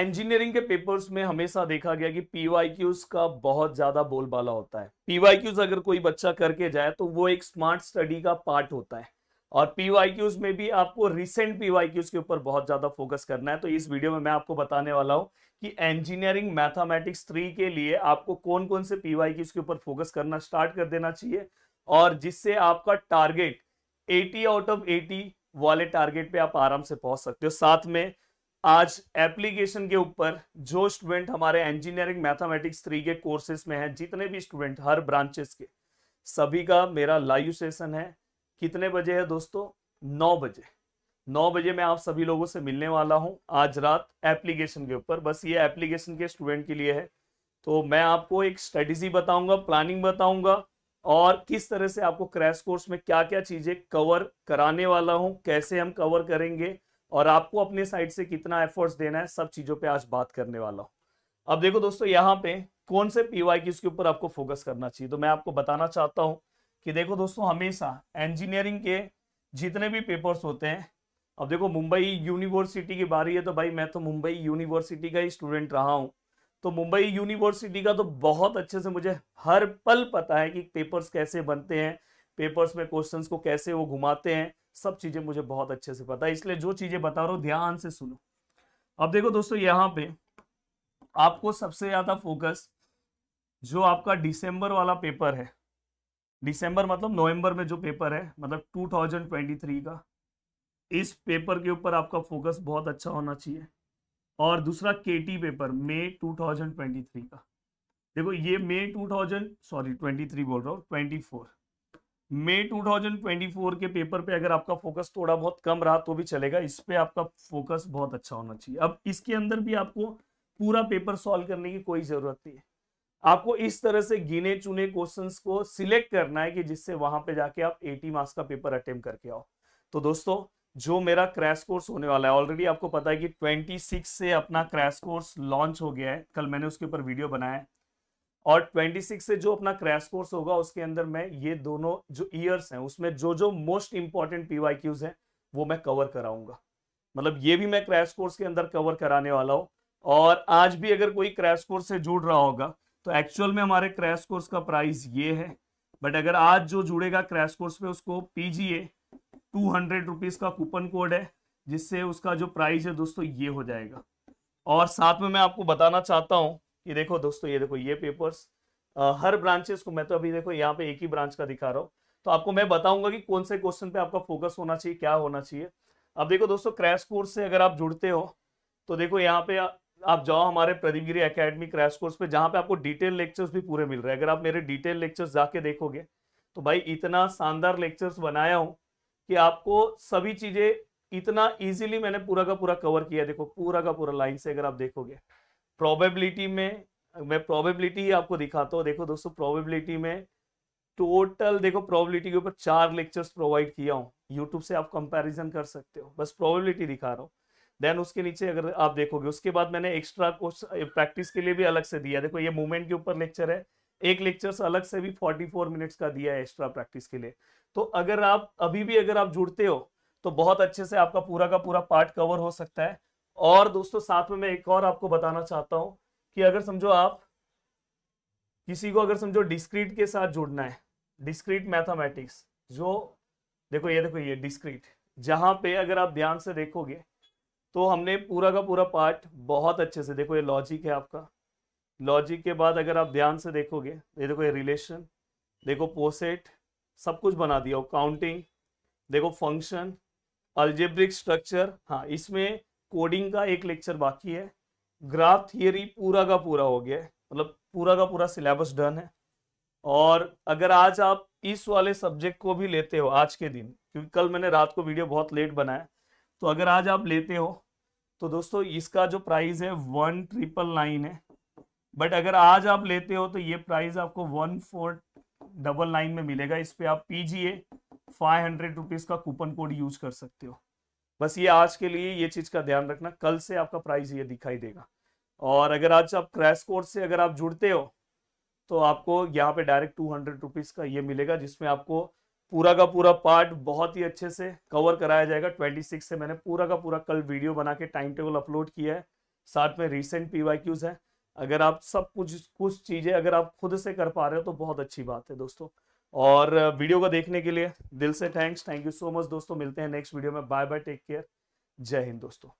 engineering के papers में हमेशा देखा गया कि पीवाईक्यूज का बहुत ज्यादा बोलबाला होता है पीवाईक्यूज अगर कोई बच्चा करके जाए तो वो एक स्मार्ट स्टडी का पार्ट होता है और पीवाईक्यूज में भी आपको रिसेंट पीवाईक्यूज के ऊपर बहुत ज्यादा फोकस करना है तो इस वीडियो में मैं आपको बताने वाला हूं कि इंजीनियरिंग मैथामेटिक्स थ्री के लिए आपको कौन कौन से पीवाईक्यूज के ऊपर फोकस करना स्टार्ट कर देना चाहिए और जिससे आपका टारगेट 80 आउट ऑफ 80 वाले टारगेट पे आप आराम से पहुंच सकते हो साथ में आज एप्लीकेशन के ऊपर जो स्टूडेंट हमारे इंजीनियरिंग मैथमेटिक्स थ्री के कोर्सेज में हैं जितने भी स्टूडेंट हर ब्रांचेस के सभी का मेरा लाइव सेशन है कितने बजे है दोस्तों नौ बजे नौ बजे मैं आप सभी लोगों से मिलने वाला हूं आज रात एप्लीकेशन के ऊपर बस ये एप्लीकेशन के स्टूडेंट के लिए है तो मैं आपको एक स्ट्रेटेजी बताऊंगा प्लानिंग बताऊंगा और किस तरह से आपको क्रैश कोर्स में क्या क्या चीज़ें कवर कराने वाला हूं कैसे हम कवर करेंगे और आपको अपने साइड से कितना एफर्ट्स देना है सब चीज़ों पे आज बात करने वाला हूं अब देखो दोस्तों यहाँ पे कौन से पी वाई के ऊपर आपको फोकस करना चाहिए तो मैं आपको बताना चाहता हूँ कि देखो दोस्तों हमेशा इंजीनियरिंग के जितने भी पेपर्स होते हैं अब देखो मुंबई यूनिवर्सिटी की बारी है तो भाई मैं तो मुंबई यूनिवर्सिटी का ही स्टूडेंट रहा हूँ तो मुंबई यूनिवर्सिटी का तो बहुत अच्छे से मुझे हर पल पता है कि पेपर्स कैसे बनते हैं पेपर्स में क्वेश्चंस को कैसे वो घुमाते हैं सब चीजें मुझे बहुत अच्छे से पता है इसलिए जो चीजें बता रहा हूँ ध्यान से सुनो अब देखो दोस्तों यहाँ पे आपको सबसे ज्यादा फोकस जो आपका दिसंबर वाला पेपर है दिसंबर मतलब नवंबर में जो पेपर है मतलब 2023 का इस पेपर के ऊपर आपका फोकस बहुत अच्छा होना चाहिए और दूसरा केटी पेपर मे 2023 का देखो ये मे 2000 सॉरी 23 बोल रहा हूँ 24 मई 2024 के पेपर पे अगर आपका फोकस थोड़ा बहुत कम रहा तो भी चलेगा इस पे आपका फोकस बहुत अच्छा होना चाहिए अब इसके अंदर भी आपको पूरा पेपर सॉल्व करने की कोई जरूरत नहीं है आपको इस तरह से गिने चुने क्वेश्चंस को सिलेक्ट करना है कि जिससे वहां पे जाके आप 80 मार्क्स का पेपर अटेम्प करके आओ तो दोस्तों जो मेरा क्रैश कोर्स होने वाला है ऑलरेडी आपको पता है कि ट्वेंटी से अपना क्रैश कोर्स लॉन्च हो गया है कल मैंने उसके ऊपर वीडियो बनाया है और 26 से जो अपना क्रैश कोर्स होगा उसके अंदर मैं ये दोनों जो ईयर्स हैं उसमें जो जो मोस्ट इंपॉर्टेंट पीवाईक्यूज हैं वो मैं कवर कराऊंगा मतलब ये भी मैं क्रैश कोर्स के अंदर कवर कराने वाला हूँ और आज भी अगर कोई क्रैश कोर्स से जुड़ रहा होगा तो एक्चुअल में हमारे क्रैश कोर्स का प्राइस ये है बट अगर आज जो जुड़ेगा क्रैश कोर्स पे उसको पीजीए टू हंड्रेड रुपीज़ का कूपन कोड है जिससे उसका जो प्राइस है दोस्तों ये हो जाएगा और साथ में मैं आपको बताना चाहता हूँ ये देखो दोस्तों ये देखो ये पेपर्स हर ब्रांचेस को मैं तो अभी देखो यहाँ पे एक ही ब्रांच का दिखा रहा हूँ तो आपको मैं बताऊंगा कि कौन से क्वेश्चन पे आपका फोकस होना चाहिए क्या होना चाहिए अब देखो दोस्तों क्रैश कोर्स से अगर आप जुड़ते हो तो देखो यहाँ पे आप जाओ हमारे प्रदीपगिरी अकेडमी क्रैश कोर्स पे जहाँ पे आपको डिटेल लेक्चर्स भी पूरे मिल रहे हैं अगर आप मेरे डिटेल लेक्चर्स जाके देखोगे तो भाई इतना शानदार लेक्चर्स बनाया हूँ कि आपको सभी चीज़ें इतना इजीली मैंने पूरा का पूरा कवर किया देखो पूरा का पूरा लाइन से अगर आप देखोगे प्रोबेबिलिटी में मैं प्रोबेबिलिटी आपको दिखाता हूँ देखो दोस्तों प्रोबेबिलिटी में टोटल देखो प्रोबेबिलिटी के ऊपर चार लेक्चर्स प्रोवाइड किया हूँ यूट्यूब से आप कंपैरिजन कर सकते हो बस प्रोबेबिलिटी दिखा रहा हूँ देन उसके नीचे अगर आप देखोगे उसके बाद मैंने एक्स्ट्रा कोर्स प्रैक्टिस के लिए भी अलग से दिया देखो ये मूवमेंट के ऊपर लेक्चर है एक लेक्चर अलग से भी फोर्टी मिनट्स का दिया है एक्स्ट्रा प्रैक्टिस के लिए तो अगर आप अभी भी अगर आप जुड़ते हो तो बहुत अच्छे से आपका पूरा का पूरा पार्ट कवर हो सकता है और दोस्तों साथ में मैं एक और आपको बताना चाहता हूं कि अगर समझो आप किसी को अगर समझो डिस्क्रीट के साथ जुड़ना है डिस्क्रीट मैथमेटिक्स जो देखो ये देखो ये डिस्क्रीट जहां पे अगर आप ध्यान से देखोगे तो हमने पूरा का पूरा पार्ट बहुत अच्छे से देखो ये लॉजिक है आपका लॉजिक के बाद अगर आप ध्यान से देखोगे ये देखो ये रिलेशन देखो पोसेट सब कुछ बना दिया काउंटिंग देखो फंक्शन अल्जेब्रिक स्ट्रक्चर हाँ इसमें कोडिंग का एक लेक्चर बाकी है ग्राफ थियरी पूरा का पूरा हो गया है मतलब पूरा का पूरा सिलेबस डन है और अगर आज आप इस वाले सब्जेक्ट को भी लेते हो आज के दिन क्योंकि कल मैंने रात को वीडियो बहुत लेट बनाया तो अगर आज आप लेते हो तो दोस्तों इसका जो प्राइस है वन ट्रिपल नाइन है बट अगर आज आप लेते हो तो ये प्राइस आपको वन फोर डबल नाइन में मिलेगा इस पर आप पीजीए फाइव हंड्रेड रुपीज़ का कूपन कोड यूज कर सकते हो बस ये आज के लिए ये चीज़ का ध्यान रखना कल से आपका प्राइस ये दिखाई देगा और अगर आज आप क्रैश कोर्स से अगर आप जुड़ते हो तो आपको यहाँ पे डायरेक्ट टू हंड्रेड रुपीज़ का ये मिलेगा जिसमें आपको पूरा का पूरा पार्ट बहुत ही अच्छे से कवर कराया जाएगा ट्वेंटी सिक्स से मैंने पूरा का पूरा कल वीडियो बना के टाइम टेबल अपलोड किया है साथ में रिसेंट पी वाई क्यूज़ अगर आप सब कुछ कुछ चीज़ें अगर आप खुद से कर पा रहे हो तो बहुत अच्छी बात है दोस्तों और वीडियो को देखने के लिए दिल से thanks thank you so much दोस्तों मिलते हैं नेक्स्ट वीडियो में बाय बाय टेक केयर जय हिंद दोस्तों